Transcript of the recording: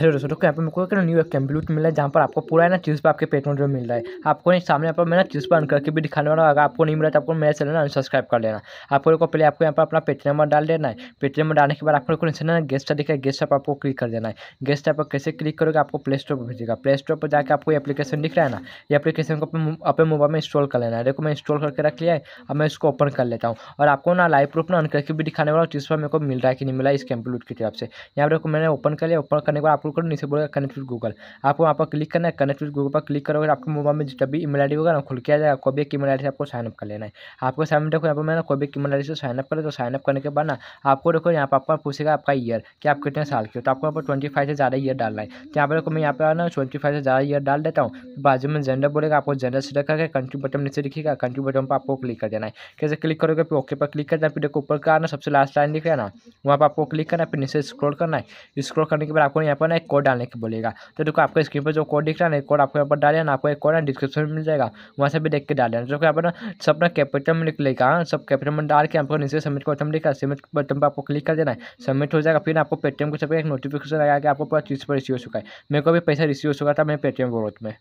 hello दोस्तों तो यहाँ पर मेरे को न्यू एक कंप्यूट मिला है जहाँ पर आपको पूरा है ना चीज़ पर आपके पेटमेंट में मिल रहा है आपको नहीं सामने यहाँ पर मैं ना चीज़ पर अन करके भी दिखाने वाला अगर आपको नहीं मिला तो आपको मेरा चैनल अनसब्सक्राइब कर लेना आपको को पहले आपको यहाँ पर अपना पेटी नंबर डाल देना है पेटी नंबर डालने के बाद आपको को ना गेस्ट का है गेस्ट पर आपको क्लिक कर देना है गेस्ट पर कैसे क्लिक करोगे आपको प्ले स्टोर पर भेजेगा प्ले स्टोर पर जाकर आपको एप्लीकेशन दिख रहा है ना ये एप्लीकेशन को अपने मोबाइल में इंस्टॉल कर लेना है देखो मैं इंस्टॉल करके रख लिया है अब मैं इसको ओपन कर लेता हूँ और आपको ना लाइव प्रूफ ना अन करके भी दिखाने वाला चीज़ पर मेरे को मिल रहा है कि नहीं मिला इस कंप्यूट की तरफ से यहाँ पर मैंने ओपन कर लिया ओपन करने के बाद अपलोड करो नीचे बोलेगा कनेक्ट विद गूगल आपको वहाँ पर क्लिक करना है कनेक्ट विद गूगल पर क्लिक करोगे आपके मोबाइल में जब भी ईमेल आई होगा ना खुल के आ जाएगा कोबेक की ईमेल आई से आपको साइनअप कर लेना है आपको सामने देखो यहाँ पर मैंने कोबेक की ईमेल आई से साइनअप करें तो साइनअप करने के बाद ना आपको देखो यहाँ पर आपका पूछेगा आपका ईयर कि आप कितने साल के हो तो आपको यहाँ पर ट्वेंटी फाइव से ज़्यादा ईयर डालना है तो यहाँ पर देखो मैं यहाँ पर ना ट्वेंटी फाइव से ज़्यादा ईयर डाल देता हूँ बाजू में जेंडर बोलेगा आपको जेंडर रखा करके कंट्री बटन नीचे लिखेगा कंट्री बटन पर आपको क्लिक कर देना है कैसे क्लिक करोगे फिर ओके पर क्लिक कर देना फिर देखो ऊपर का ना सबसे लास्ट लाइन दिख रहा है ना वहाँ पर आपको क्लिक करना है फिर नीचे स्क्रॉल करना है स्क्रॉल करने के बाद आपको यहाँ पर अपना एक कोड डालने के बोलेगा तो देखो आपको स्क्रीन पर जो कोड दिख रहा है ना कोड आपको यहाँ पर डाल आपको एक कोड डिस्क्रिप्शन में मिल जाएगा वहाँ से भी देख के डाल देना देखो यहाँ पर सब ना कैपिटल में लिख लेगा हाँ, सब कैपिटल में डाल के आपको नीचे सबमिट बटन लिखा सबमिट बटन पर आपको क्लिक कर देना है सबमिट हो जाएगा फिर आपको पेटीएम को सब एक नोटिफिकेशन आएगा कि आपको पूरा चीज़ पर रिसीव हो चुका है मेरे को भी पैसा रिसीव हो चुका था मैं पेटीएम वॉलेट में